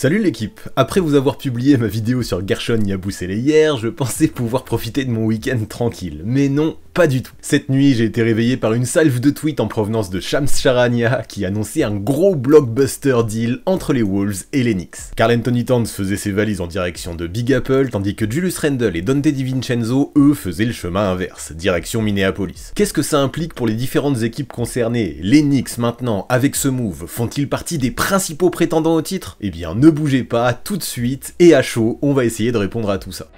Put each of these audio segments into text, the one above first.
Salut l'équipe Après vous avoir publié ma vidéo sur Gershon Yabusele hier, je pensais pouvoir profiter de mon week-end tranquille. Mais non, pas du tout. Cette nuit, j'ai été réveillé par une salve de tweets en provenance de Shams Charania qui annonçait un gros blockbuster deal entre les Wolves et les Knicks. Carl Anthony Towns faisait ses valises en direction de Big Apple, tandis que Julius Randle et Dante DiVincenzo, eux, faisaient le chemin inverse, direction Minneapolis. Qu'est-ce que ça implique pour les différentes équipes concernées Les Knicks, maintenant, avec ce move, font-ils partie des principaux prétendants au titre Eh bien, ne bougez pas, tout de suite, et à chaud, on va essayer de répondre à tout ça.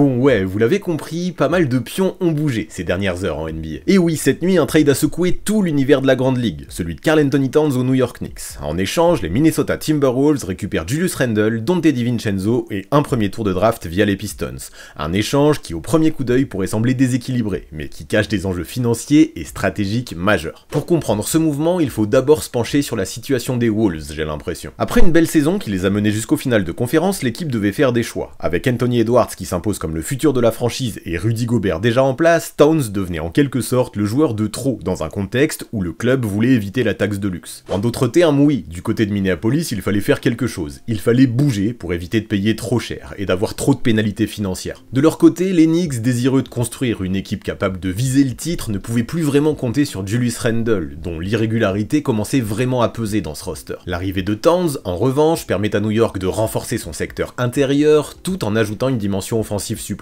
bon, ouais, vous l'avez compris, pas mal de pions ont bougé ces dernières heures en NBA. Et oui, cette nuit, un trade a secoué tout l'univers de la Grande Ligue, celui de Carl Anthony Towns aux New York Knicks. En échange, les Minnesota Timberwolves récupèrent Julius Randle, Dante DiVincenzo et un premier tour de draft via les Pistons. Un échange qui au premier coup d'œil pourrait sembler déséquilibré, mais qui cache des enjeux financiers et stratégiques majeurs. Pour comprendre ce mouvement, il faut d'abord se pencher sur la situation des Wolves, j'ai l'impression. Après une belle saison qui les a menés jusqu'au final de conférence, l'équipe devait faire des choix, avec Anthony Edwards qui s'impose comme le futur de la franchise et Rudy Gobert déjà en place, Towns devenait en quelque sorte le joueur de trop dans un contexte où le club voulait éviter la taxe de luxe. En d'autres termes, oui, du côté de Minneapolis, il fallait faire quelque chose. Il fallait bouger pour éviter de payer trop cher et d'avoir trop de pénalités financières. De leur côté, les Knicks, désireux de construire une équipe capable de viser le titre, ne pouvaient plus vraiment compter sur Julius Randle, dont l'irrégularité commençait vraiment à peser dans ce roster. L'arrivée de Towns, en revanche, permet à New York de renforcer son secteur intérieur tout en ajoutant une dimension offensive supplémentaire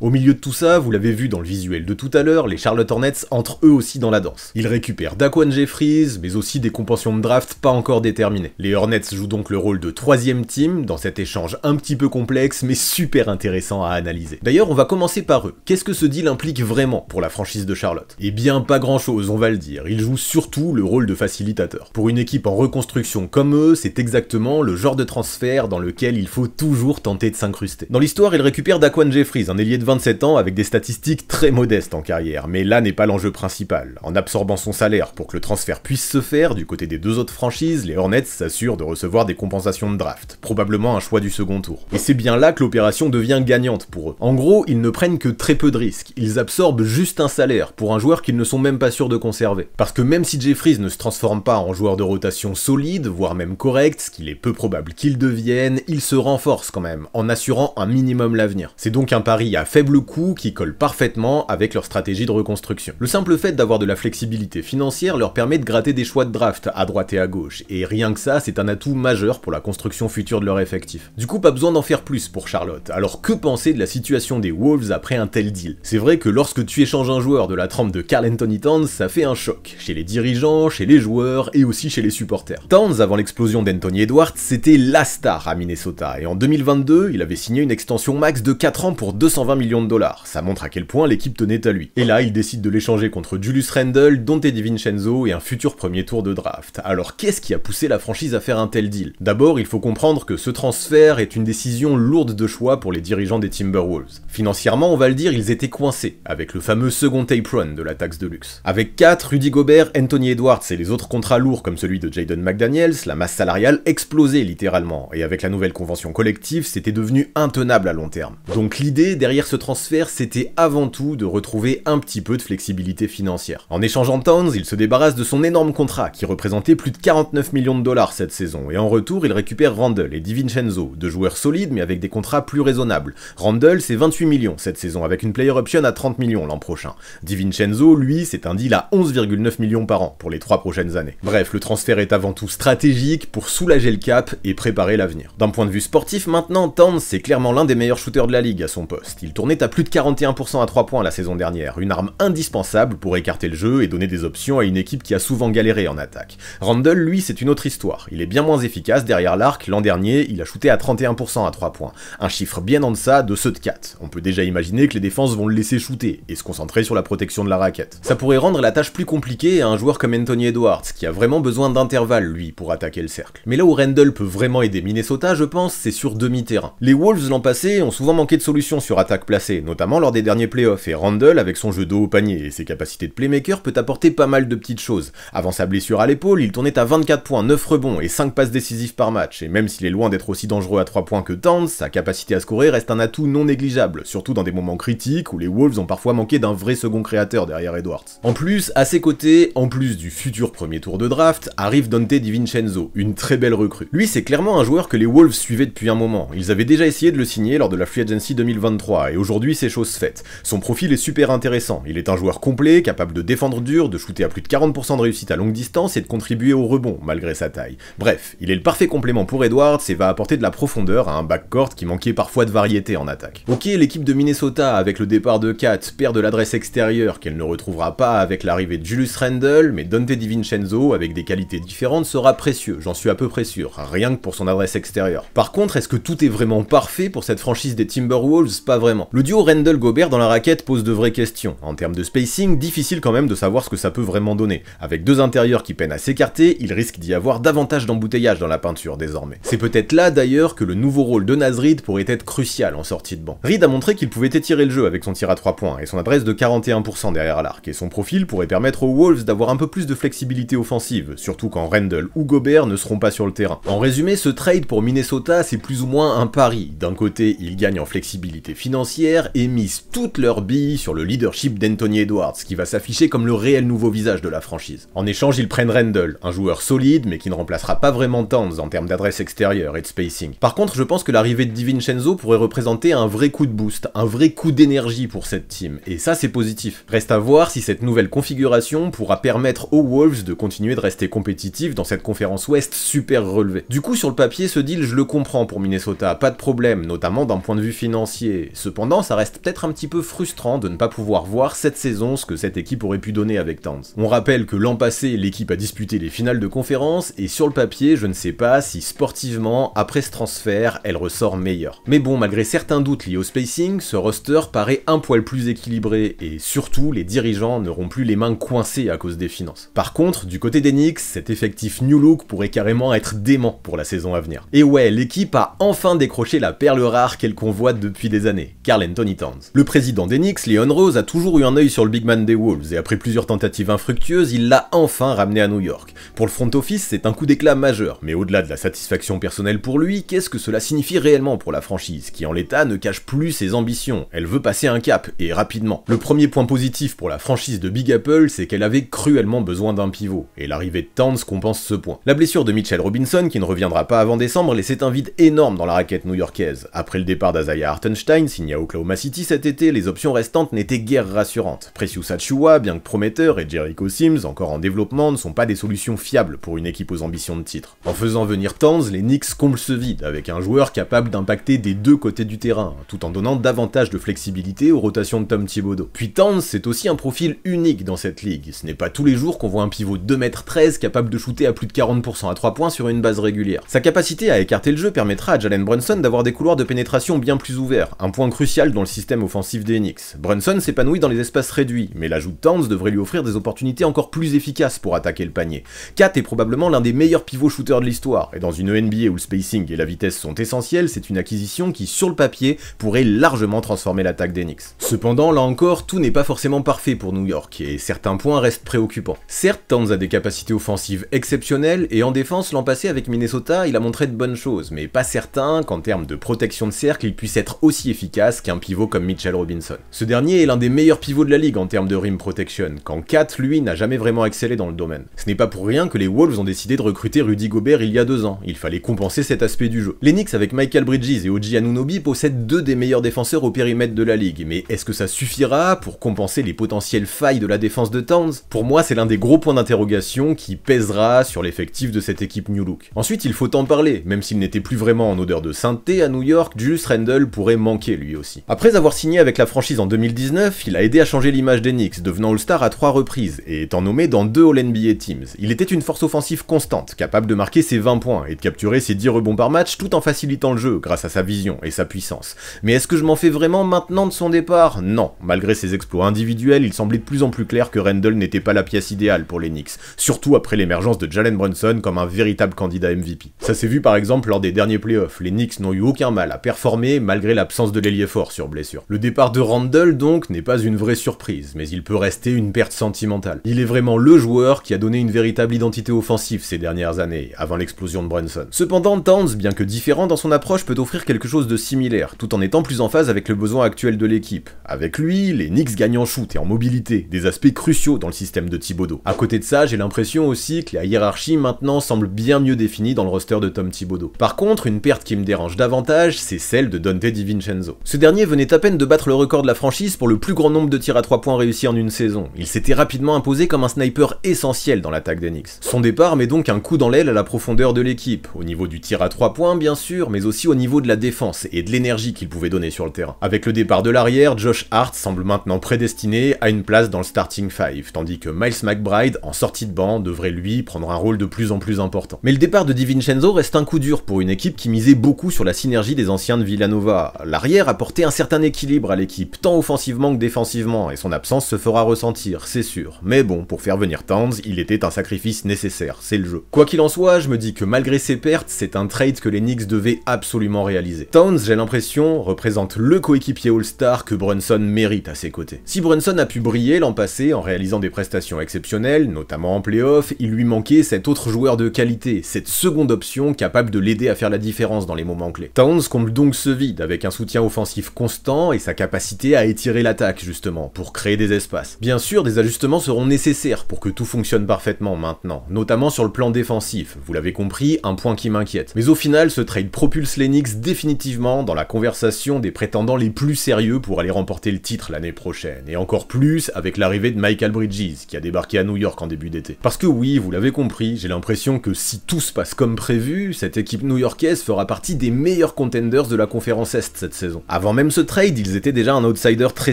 au milieu de tout ça, vous l'avez vu dans le visuel de tout à l'heure, les Charlotte Hornets entrent eux aussi dans la danse. Ils récupèrent Daquan Jeffries, mais aussi des compensations de draft pas encore déterminées. Les Hornets jouent donc le rôle de troisième team dans cet échange un petit peu complexe mais super intéressant à analyser. D'ailleurs, on va commencer par eux. Qu'est-ce que ce deal implique vraiment pour la franchise de Charlotte Eh bien, pas grand-chose, on va le dire. Ils jouent surtout le rôle de facilitateur. Pour une équipe en reconstruction comme eux, c'est exactement le genre de transfert dans lequel il faut toujours tenter de s'incruster. Dans l'histoire, ils récupèrent Daquan Jeffries un ailier de 27 ans avec des statistiques très modestes en carrière, mais là n'est pas l'enjeu principal. En absorbant son salaire pour que le transfert puisse se faire, du côté des deux autres franchises, les Hornets s'assurent de recevoir des compensations de draft, probablement un choix du second tour. Et c'est bien là que l'opération devient gagnante pour eux. En gros, ils ne prennent que très peu de risques, ils absorbent juste un salaire pour un joueur qu'ils ne sont même pas sûrs de conserver. Parce que même si Jeffries ne se transforme pas en joueur de rotation solide, voire même correct, ce qu'il est peu probable qu'il devienne, il se renforce quand même, en assurant un minimum l'avenir. C'est donc un à faible coût qui colle parfaitement avec leur stratégie de reconstruction. Le simple fait d'avoir de la flexibilité financière leur permet de gratter des choix de draft à droite et à gauche, et rien que ça, c'est un atout majeur pour la construction future de leur effectif. Du coup, pas besoin d'en faire plus pour Charlotte, alors que penser de la situation des Wolves après un tel deal C'est vrai que lorsque tu échanges un joueur de la trempe de Carl Anthony Towns, ça fait un choc, chez les dirigeants, chez les joueurs et aussi chez les supporters. Towns, avant l'explosion d'Anthony Edwards, c'était la star à Minnesota, et en 2022, il avait signé une extension max de 4 ans pour 220 millions de dollars. Ça montre à quel point l'équipe tenait à lui. Et là, il décide de l'échanger contre Julius Randle, Dante DiVincenzo et un futur premier tour de draft. Alors qu'est-ce qui a poussé la franchise à faire un tel deal D'abord, il faut comprendre que ce transfert est une décision lourde de choix pour les dirigeants des Timberwolves. Financièrement, on va le dire, ils étaient coincés, avec le fameux second tape de la taxe de luxe. Avec 4, Rudy Gobert, Anthony Edwards et les autres contrats lourds comme celui de Jaden McDaniels, la masse salariale explosait littéralement, et avec la nouvelle convention collective, c'était devenu intenable à long terme. Donc l'idée derrière ce transfert, c'était avant tout de retrouver un petit peu de flexibilité financière. En échangeant Towns, il se débarrasse de son énorme contrat, qui représentait plus de 49 millions de dollars cette saison, et en retour, il récupère Randall et DiVincenzo, deux joueurs solides mais avec des contrats plus raisonnables. Randall, c'est 28 millions cette saison, avec une player option à 30 millions l'an prochain. DiVincenzo, lui, c'est un deal à 11,9 millions par an pour les trois prochaines années. Bref, le transfert est avant tout stratégique pour soulager le cap et préparer l'avenir. D'un point de vue sportif maintenant, Towns c'est clairement l'un des meilleurs shooters de la ligue à son poste. Il tournait à plus de 41% à 3 points la saison dernière, une arme indispensable pour écarter le jeu et donner des options à une équipe qui a souvent galéré en attaque. Randall, lui, c'est une autre histoire. Il est bien moins efficace derrière l'arc, l'an dernier, il a shooté à 31% à 3 points, un chiffre bien en deçà de ceux de 4. On peut déjà imaginer que les défenses vont le laisser shooter et se concentrer sur la protection de la raquette. Ça pourrait rendre la tâche plus compliquée à un joueur comme Anthony Edwards, qui a vraiment besoin d'intervalle, lui, pour attaquer le cercle. Mais là où Randall peut vraiment aider Minnesota, je pense, c'est sur demi-terrain. Les Wolves l'an passé ont souvent manqué de solutions sur attaque placée, notamment lors des derniers playoffs, et Randall avec son jeu d'eau au panier et ses capacités de playmaker peut apporter pas mal de petites choses. Avant sa blessure à l'épaule, il tournait à 24 points, 9 rebonds et 5 passes décisives par match, et même s'il est loin d'être aussi dangereux à 3 points que Towns, sa capacité à scorer reste un atout non négligeable, surtout dans des moments critiques où les Wolves ont parfois manqué d'un vrai second créateur derrière Edwards. En plus, à ses côtés, en plus du futur premier tour de draft, arrive Dante DiVincenzo, une très belle recrue. Lui, c'est clairement un joueur que les Wolves suivaient depuis un moment, ils avaient déjà essayé de le signer lors de la Free Agency 2020 et aujourd'hui c'est chose faite. Son profil est super intéressant, il est un joueur complet, capable de défendre dur, de shooter à plus de 40% de réussite à longue distance et de contribuer au rebond, malgré sa taille. Bref, il est le parfait complément pour Edwards et va apporter de la profondeur à un backcourt qui manquait parfois de variété en attaque. Ok, l'équipe de Minnesota, avec le départ de Kat, perd de l'adresse extérieure qu'elle ne retrouvera pas avec l'arrivée de Julius Randle, mais Dante DiVincenzo, avec des qualités différentes, sera précieux, j'en suis à peu près sûr, hein, rien que pour son adresse extérieure. Par contre, est-ce que tout est vraiment parfait pour cette franchise des Timberwolves pas vraiment. Le duo Rendell-Gobert dans la raquette pose de vraies questions. En termes de spacing, difficile quand même de savoir ce que ça peut vraiment donner. Avec deux intérieurs qui peinent à s'écarter, il risque d'y avoir davantage d'embouteillage dans la peinture désormais. C'est peut-être là d'ailleurs que le nouveau rôle de Nasrid pourrait être crucial en sortie de banc. Reed a montré qu'il pouvait étirer le jeu avec son tir à 3 points et son adresse de 41% derrière l'arc, et son profil pourrait permettre aux Wolves d'avoir un peu plus de flexibilité offensive, surtout quand Rendell ou Gobert ne seront pas sur le terrain. En résumé, ce trade pour Minnesota, c'est plus ou moins un pari. D'un côté, il gagne en flexibilité financières financière et toutes leurs billes sur le leadership d'Anthony Edwards, qui va s'afficher comme le réel nouveau visage de la franchise. En échange, ils prennent Randall, un joueur solide mais qui ne remplacera pas vraiment Towns en termes d'adresse extérieure et de spacing. Par contre, je pense que l'arrivée de DiVincenzo pourrait représenter un vrai coup de boost, un vrai coup d'énergie pour cette team, et ça c'est positif. Reste à voir si cette nouvelle configuration pourra permettre aux Wolves de continuer de rester compétitifs dans cette conférence Ouest super relevée. Du coup, sur le papier, ce deal, je le comprends pour Minnesota, pas de problème, notamment d'un point de vue financier, Cependant, ça reste peut-être un petit peu frustrant de ne pas pouvoir voir cette saison ce que cette équipe aurait pu donner avec Towns. On rappelle que l'an passé, l'équipe a disputé les finales de conférence, et sur le papier, je ne sais pas si sportivement, après ce transfert, elle ressort meilleure. Mais bon, malgré certains doutes liés au spacing, ce roster paraît un poil plus équilibré, et surtout, les dirigeants n'auront plus les mains coincées à cause des finances. Par contre, du côté des Knicks, cet effectif New Look pourrait carrément être dément pour la saison à venir. Et ouais, l'équipe a enfin décroché la perle rare qu'elle convoite depuis des années Carl Anthony Le président d'Enix, Leon Rose, a toujours eu un œil sur le big man des Wolves, et après plusieurs tentatives infructueuses, il l'a enfin ramené à New York. Pour le front office, c'est un coup d'éclat majeur, mais au-delà de la satisfaction personnelle pour lui, qu'est-ce que cela signifie réellement pour la franchise, qui en l'état ne cache plus ses ambitions, elle veut passer un cap, et rapidement. Le premier point positif pour la franchise de Big Apple, c'est qu'elle avait cruellement besoin d'un pivot, et l'arrivée de Towns compense ce point. La blessure de Mitchell Robinson, qui ne reviendra pas avant décembre, laissait un vide énorme dans la raquette new-yorkaise. Après le départ d'Azaya Hartenstein, signé à Oklahoma City cet été, les options restantes n'étaient guère rassurantes. Precious Achua, bien que prometteur, et Jericho Sims, encore en développement, ne sont pas des solutions fiables pour une équipe aux ambitions de titre. En faisant venir Tanz, les Knicks comblent ce vide, avec un joueur capable d'impacter des deux côtés du terrain, tout en donnant davantage de flexibilité aux rotations de Tom Thibodeau. Puis Tanz, c'est aussi un profil unique dans cette ligue, ce n'est pas tous les jours qu'on voit un pivot de 2m13 capable de shooter à plus de 40% à 3 points sur une base régulière. Sa capacité à écarter le jeu permettra à Jalen Brunson d'avoir des couloirs de pénétration bien plus ouverts, point crucial dans le système offensif des d'Enix. Brunson s'épanouit dans les espaces réduits, mais l'ajout de Towns devrait lui offrir des opportunités encore plus efficaces pour attaquer le panier. Kat est probablement l'un des meilleurs pivots shooters de l'histoire, et dans une NBA où le spacing et la vitesse sont essentiels, c'est une acquisition qui, sur le papier, pourrait largement transformer l'attaque d'Enix. Cependant, là encore, tout n'est pas forcément parfait pour New York, et certains points restent préoccupants. Certes, Towns a des capacités offensives exceptionnelles, et en défense, l'an passé avec Minnesota, il a montré de bonnes choses, mais pas certain qu'en termes de protection de cercle, il puisse être aussi efficace qu'un pivot comme Mitchell Robinson. Ce dernier est l'un des meilleurs pivots de la ligue en termes de rim protection, quand Kat, lui, n'a jamais vraiment excellé dans le domaine. Ce n'est pas pour rien que les Wolves ont décidé de recruter Rudy Gobert il y a deux ans, il fallait compenser cet aspect du jeu. Les Knicks avec Michael Bridges et Oji Anunobi possèdent deux des meilleurs défenseurs au périmètre de la ligue, mais est-ce que ça suffira pour compenser les potentielles failles de la défense de Towns Pour moi, c'est l'un des gros points d'interrogation qui pèsera sur l'effectif de cette équipe New Look. Ensuite, il faut en parler, même s'il n'était plus vraiment en odeur de sainteté à New York, Julius Randle pourrait manquer lui aussi. Après avoir signé avec la franchise en 2019, il a aidé à changer l'image des Knicks, devenant All-Star à trois reprises et étant nommé dans deux All-NBA teams. Il était une force offensive constante, capable de marquer ses 20 points et de capturer ses 10 rebonds par match tout en facilitant le jeu grâce à sa vision et sa puissance. Mais est-ce que je m'en fais vraiment maintenant de son départ Non, malgré ses exploits individuels, il semblait de plus en plus clair que Randall n'était pas la pièce idéale pour les Knicks, surtout après l'émergence de Jalen Brunson comme un véritable candidat MVP. Ça s'est vu par exemple lors des derniers playoffs, les Knicks n'ont eu aucun mal à performer malgré l'absence de l'ailier fort sur blessure. Le départ de Randall, donc, n'est pas une vraie surprise, mais il peut rester une perte sentimentale. Il est vraiment le joueur qui a donné une véritable identité offensive ces dernières années, avant l'explosion de Brunson. Cependant, Towns, bien que différent dans son approche, peut offrir quelque chose de similaire, tout en étant plus en phase avec le besoin actuel de l'équipe. Avec lui, les Knicks gagnent en shoot et en mobilité, des aspects cruciaux dans le système de Thibodeau. À côté de ça, j'ai l'impression aussi que la hiérarchie maintenant semble bien mieux définie dans le roster de Tom Thibodeau. Par contre, une perte qui me dérange davantage, c'est celle de Dante DiVincenzo ce dernier venait à peine de battre le record de la franchise pour le plus grand nombre de tirs à 3 points réussis en une saison. Il s'était rapidement imposé comme un sniper essentiel dans l'attaque d'Enix. Son départ met donc un coup dans l'aile à la profondeur de l'équipe, au niveau du tir à 3 points bien sûr, mais aussi au niveau de la défense et de l'énergie qu'il pouvait donner sur le terrain. Avec le départ de l'arrière, Josh Hart semble maintenant prédestiné à une place dans le starting 5, tandis que Miles McBride, en sortie de banc, devrait lui prendre un rôle de plus en plus important. Mais le départ de DiVincenzo reste un coup dur pour une équipe qui misait beaucoup sur la synergie des anciens de Villanova. Apporter apportait un certain équilibre à l'équipe, tant offensivement que défensivement, et son absence se fera ressentir, c'est sûr. Mais bon, pour faire venir Towns, il était un sacrifice nécessaire, c'est le jeu. Quoi qu'il en soit, je me dis que malgré ses pertes, c'est un trade que les Knicks devaient absolument réaliser. Towns, j'ai l'impression, représente le coéquipier All-Star que Brunson mérite à ses côtés. Si Brunson a pu briller l'an passé en réalisant des prestations exceptionnelles, notamment en playoff, il lui manquait cet autre joueur de qualité, cette seconde option capable de l'aider à faire la différence dans les moments clés. Towns comble donc ce vide avec un soutien offensif constant et sa capacité à étirer l'attaque, justement, pour créer des espaces. Bien sûr, des ajustements seront nécessaires pour que tout fonctionne parfaitement maintenant, notamment sur le plan défensif, vous l'avez compris, un point qui m'inquiète. Mais au final, ce trade propulse Lennox définitivement dans la conversation des prétendants les plus sérieux pour aller remporter le titre l'année prochaine, et encore plus avec l'arrivée de Michael Bridges, qui a débarqué à New York en début d'été. Parce que oui, vous l'avez compris, j'ai l'impression que si tout se passe comme prévu, cette équipe new-yorkaise fera partie des meilleurs contenders de la conférence Est cette saison avant même ce trade, ils étaient déjà un outsider très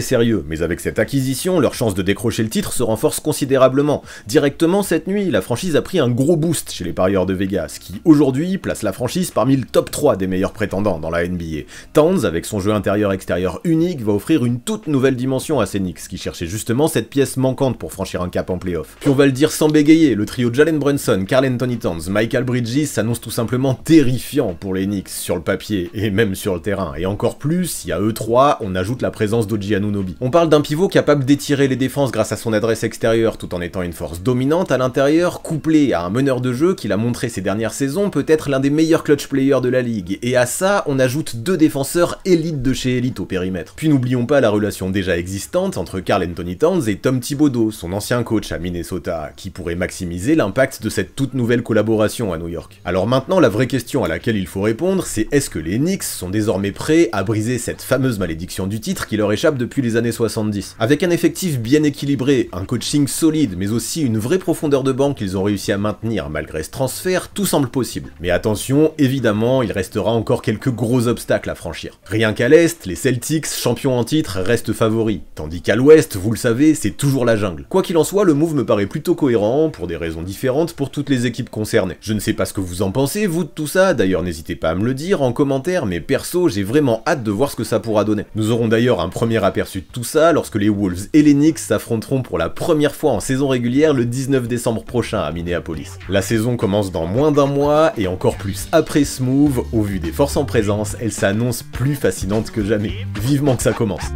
sérieux, mais avec cette acquisition, leur chance de décrocher le titre se renforce considérablement. Directement cette nuit, la franchise a pris un gros boost chez les parieurs de Vegas, qui aujourd'hui place la franchise parmi le top 3 des meilleurs prétendants dans la NBA. Towns, avec son jeu intérieur-extérieur unique, va offrir une toute nouvelle dimension à ces Knicks, qui cherchaient justement cette pièce manquante pour franchir un cap en playoff. Puis on va le dire sans bégayer, le trio Jalen Brunson, Carl Anthony Towns, Michael Bridges s'annonce tout simplement terrifiant pour les Knicks sur le papier et même sur le terrain, et encore plus plus, il y a E3, on ajoute la présence d'Oji Anunobi. On parle d'un pivot capable d'étirer les défenses grâce à son adresse extérieure tout en étant une force dominante à l'intérieur, couplé à un meneur de jeu qu'il a montré ces dernières saisons peut-être l'un des meilleurs clutch players de la ligue, et à ça, on ajoute deux défenseurs élites de chez Elite au périmètre. Puis n'oublions pas la relation déjà existante entre Carl Anthony Towns et Tom Thibodeau, son ancien coach à Minnesota, qui pourrait maximiser l'impact de cette toute nouvelle collaboration à New York. Alors maintenant, la vraie question à laquelle il faut répondre, c'est est-ce que les Knicks sont désormais prêts à briser cette fameuse malédiction du titre qui leur échappe depuis les années 70. Avec un effectif bien équilibré, un coaching solide, mais aussi une vraie profondeur de banque qu'ils ont réussi à maintenir malgré ce transfert, tout semble possible. Mais attention, évidemment, il restera encore quelques gros obstacles à franchir. Rien qu'à l'Est, les Celtics, champions en titre, restent favoris, tandis qu'à l'Ouest, vous le savez, c'est toujours la jungle. Quoi qu'il en soit, le move me paraît plutôt cohérent, pour des raisons différentes, pour toutes les équipes concernées. Je ne sais pas ce que vous en pensez, vous, de tout ça, d'ailleurs n'hésitez pas à me le dire en commentaire, mais perso, j'ai vraiment hâte de voir ce que ça pourra donner. Nous aurons d'ailleurs un premier aperçu de tout ça lorsque les Wolves et les Knicks s'affronteront pour la première fois en saison régulière le 19 décembre prochain à Minneapolis. La saison commence dans moins d'un mois et encore plus après ce move, au vu des forces en présence, elle s'annonce plus fascinante que jamais. Vivement que ça commence.